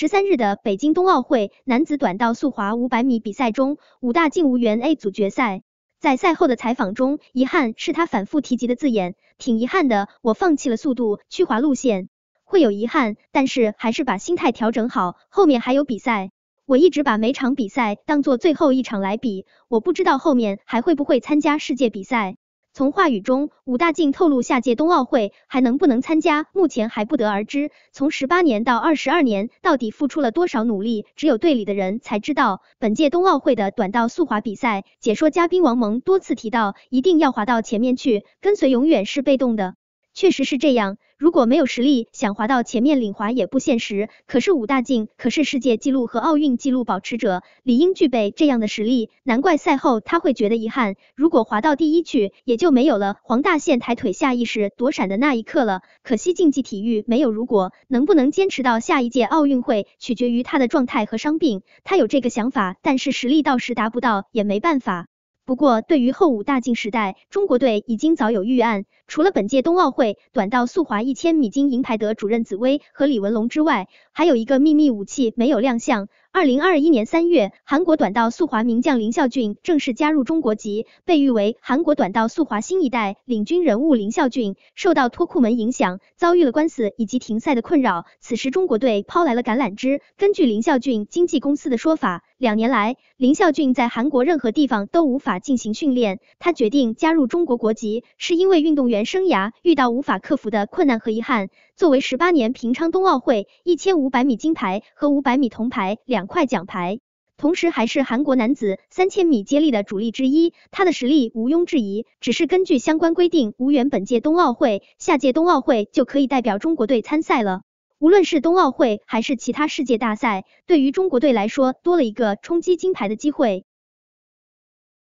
十三日的北京冬奥会男子短道速滑五百米比赛中，武大靖无缘 A 组决赛。在赛后的采访中，遗憾是他反复提及的字眼。挺遗憾的，我放弃了速度，去滑路线会有遗憾，但是还是把心态调整好，后面还有比赛。我一直把每场比赛当做最后一场来比。我不知道后面还会不会参加世界比赛。从话语中，武大靖透露，下届冬奥会还能不能参加，目前还不得而知。从十八年到二十二年，到底付出了多少努力，只有队里的人才知道。本届冬奥会的短道速滑比赛，解说嘉宾王蒙多次提到，一定要滑到前面去，跟随永远是被动的。确实是这样，如果没有实力，想滑到前面领滑也不现实。可是武大靖可是世界纪录和奥运纪录保持者，理应具备这样的实力，难怪赛后他会觉得遗憾。如果滑到第一去，也就没有了黄大宪抬腿下意识躲闪的那一刻了。可惜竞技体育没有如果，能不能坚持到下一届奥运会，取决于他的状态和伤病。他有这个想法，但是实力到时达不到，也没办法。不过，对于后五大境时代，中国队已经早有预案。除了本届冬奥会短道速滑1千米金银牌得主任紫薇和李文龙之外，还有一个秘密武器没有亮相。二零二一年三月，韩国短道速滑名将林孝俊正式加入中国籍，被誉为韩国短道速滑新一代领军人物。林孝俊受到脱裤门影响，遭遇了官司以及停赛的困扰。此时，中国队抛来了橄榄枝。根据林孝俊经纪公司的说法，两年来，林孝俊在韩国任何地方都无法进行训练。他决定加入中国国籍，是因为运动员生涯遇到无法克服的困难和遗憾。作为十八年平昌冬奥会一千五百米金牌和五百米铜牌两。两块奖牌，同时还是韩国男子三千米接力的主力之一，他的实力毋庸置疑。只是根据相关规定，无缘本届冬奥会，下届冬奥会就可以代表中国队参赛了。无论是冬奥会还是其他世界大赛，对于中国队来说，多了一个冲击金牌的机会。